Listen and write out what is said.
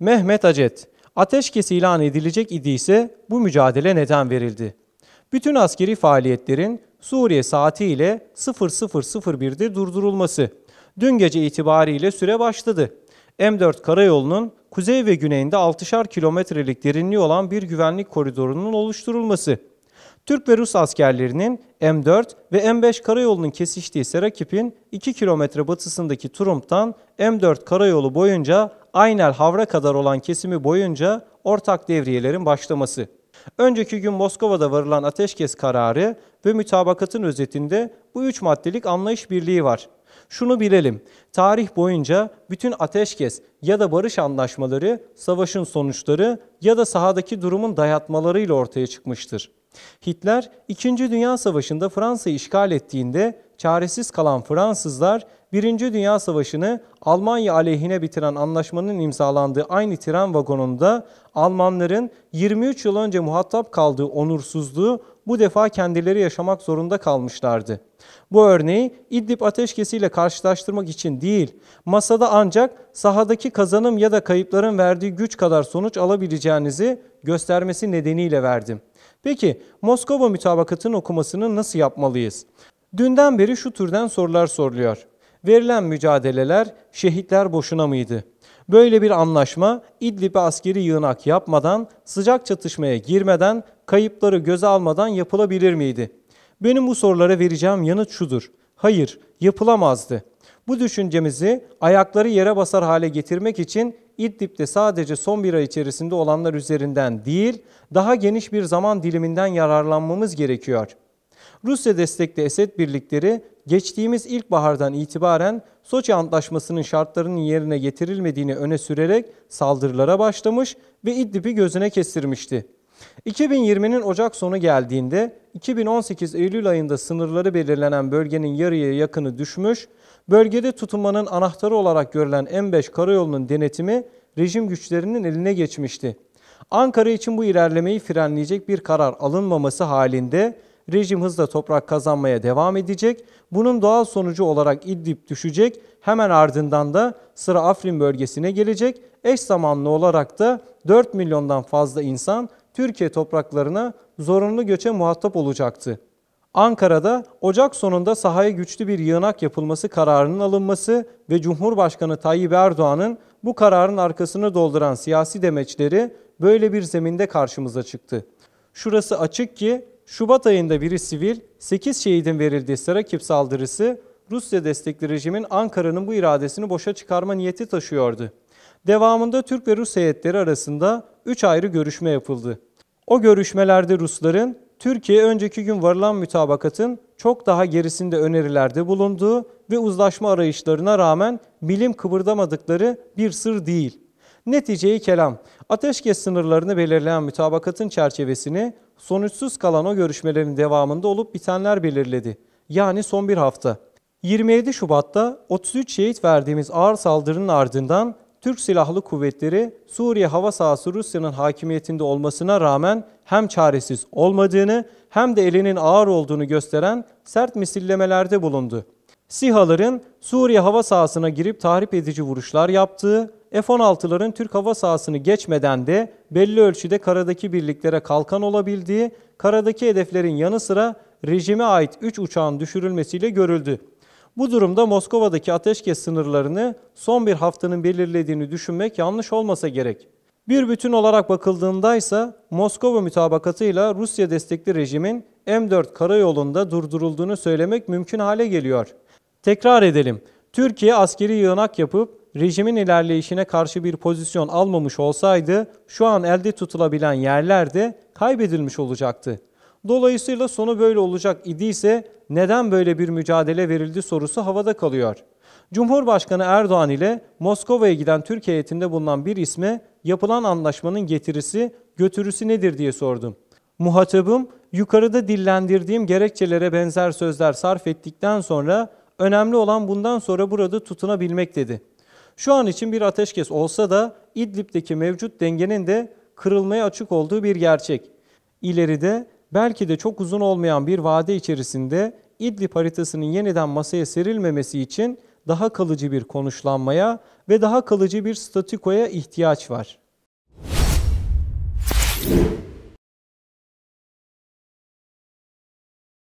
Mehmet Acet, ateşkes ilan edilecek idiyse bu mücadele neden verildi? Bütün askeri faaliyetlerin Suriye saati ile 00.01'de durdurulması. Dün gece itibariyle süre başladı. M4 karayolunun kuzey ve güneyinde 6'şar kilometrelik derinliği olan bir güvenlik koridorunun oluşturulması. Türk ve Rus askerlerinin M4 ve M5 karayolunun kesiştiği Serakip'in 2 kilometre batısındaki Turum'dan M4 karayolu boyunca Aynel Havra kadar olan kesimi boyunca ortak devriyelerin başlaması. Önceki gün Moskova'da varılan ateşkes kararı ve mütabakatın özetinde bu üç maddelik anlayış birliği var. Şunu bilelim, tarih boyunca bütün ateşkes ya da barış anlaşmaları savaşın sonuçları ya da sahadaki durumun dayatmalarıyla ortaya çıkmıştır. Hitler 2. Dünya Savaşı'nda Fransa'yı işgal ettiğinde çaresiz kalan Fransızlar Birinci Dünya Savaşı'nı Almanya aleyhine bitiren anlaşmanın imzalandığı aynı tren vagonunda Almanların 23 yıl önce muhatap kaldığı onursuzluğu bu defa kendileri yaşamak zorunda kalmışlardı. Bu örneği İdlib ateşkesiyle karşılaştırmak için değil, masada ancak sahadaki kazanım ya da kayıpların verdiği güç kadar sonuç alabileceğinizi göstermesi nedeniyle verdim. Peki Moskova mütabakatının okumasını nasıl yapmalıyız? Dünden beri şu türden sorular soruluyor. Verilen mücadeleler şehitler boşuna mıydı? Böyle bir anlaşma İdlib'e askeri yığınak yapmadan, sıcak çatışmaya girmeden, kayıpları göze almadan yapılabilir miydi? Benim bu sorulara vereceğim yanıt şudur. Hayır, yapılamazdı. Bu düşüncemizi ayakları yere basar hale getirmek için İdlib'de sadece son bir ay içerisinde olanlar üzerinden değil, daha geniş bir zaman diliminden yararlanmamız gerekiyor.'' Rusya destekli Esed birlikleri geçtiğimiz ilkbahardan itibaren Soçi Antlaşması'nın şartlarının yerine getirilmediğini öne sürerek saldırılara başlamış ve İdlib'i gözüne kestirmişti. 2020'nin Ocak sonu geldiğinde 2018 Eylül ayında sınırları belirlenen bölgenin yarıya yakını düşmüş, bölgede tutunmanın anahtarı olarak görülen M5 karayolunun denetimi rejim güçlerinin eline geçmişti. Ankara için bu ilerlemeyi frenleyecek bir karar alınmaması halinde Rejim hızla toprak kazanmaya devam edecek. Bunun doğal sonucu olarak İdlib düşecek. Hemen ardından da sıra Afrin bölgesine gelecek. Eş zamanlı olarak da 4 milyondan fazla insan Türkiye topraklarına zorunlu göçe muhatap olacaktı. Ankara'da Ocak sonunda sahaya güçlü bir yığınak yapılması kararının alınması ve Cumhurbaşkanı Tayyip Erdoğan'ın bu kararın arkasını dolduran siyasi demeçleri böyle bir zeminde karşımıza çıktı. Şurası açık ki Şubat ayında biri sivil, 8 şehidin verildiği Sarakip saldırısı Rusya destekli rejimin Ankara'nın bu iradesini boşa çıkarma niyeti taşıyordu. Devamında Türk ve Rus heyetleri arasında 3 ayrı görüşme yapıldı. O görüşmelerde Rusların Türkiye önceki gün varılan mütabakatın çok daha gerisinde önerilerde bulunduğu ve uzlaşma arayışlarına rağmen bilim kıvırdamadıkları bir sır değil. Neticeyi kelam, ateşkes sınırlarını belirleyen mütabakatın çerçevesini sonuçsuz kalan o görüşmelerin devamında olup bitenler belirledi. Yani son bir hafta. 27 Şubat'ta 33 şehit verdiğimiz ağır saldırının ardından Türk Silahlı Kuvvetleri Suriye hava sahası Rusya'nın hakimiyetinde olmasına rağmen hem çaresiz olmadığını hem de elinin ağır olduğunu gösteren sert misillemelerde bulundu. SİHA'ların Suriye hava sahasına girip tahrip edici vuruşlar yaptığı, F-16'ların Türk hava sahasını geçmeden de belli ölçüde karadaki birliklere kalkan olabildiği, karadaki hedeflerin yanı sıra rejime ait 3 uçağın düşürülmesiyle görüldü. Bu durumda Moskova'daki ateşkes sınırlarını son bir haftanın belirlediğini düşünmek yanlış olmasa gerek. Bir bütün olarak bakıldığında ise Moskova mütabakatıyla Rusya destekli rejimin M4 karayolunda durdurulduğunu söylemek mümkün hale geliyor. Tekrar edelim. Türkiye askeri yığınak yapıp rejimin ilerleyişine karşı bir pozisyon almamış olsaydı şu an elde tutulabilen yerler de kaybedilmiş olacaktı. Dolayısıyla sonu böyle olacak idiyse neden böyle bir mücadele verildi sorusu havada kalıyor. Cumhurbaşkanı Erdoğan ile Moskova'ya giden Türk heyetinde bulunan bir isme yapılan anlaşmanın getirisi, götürüsü nedir diye sordum. Muhatabım yukarıda dillendirdiğim gerekçelere benzer sözler sarf ettikten sonra Önemli olan bundan sonra burada tutunabilmek dedi. Şu an için bir ateşkes olsa da İdlib'deki mevcut dengenin de kırılmaya açık olduğu bir gerçek. İleride belki de çok uzun olmayan bir vade içerisinde İdlib haritasının yeniden masaya serilmemesi için daha kalıcı bir konuşlanmaya ve daha kalıcı bir statikoya ihtiyaç var.''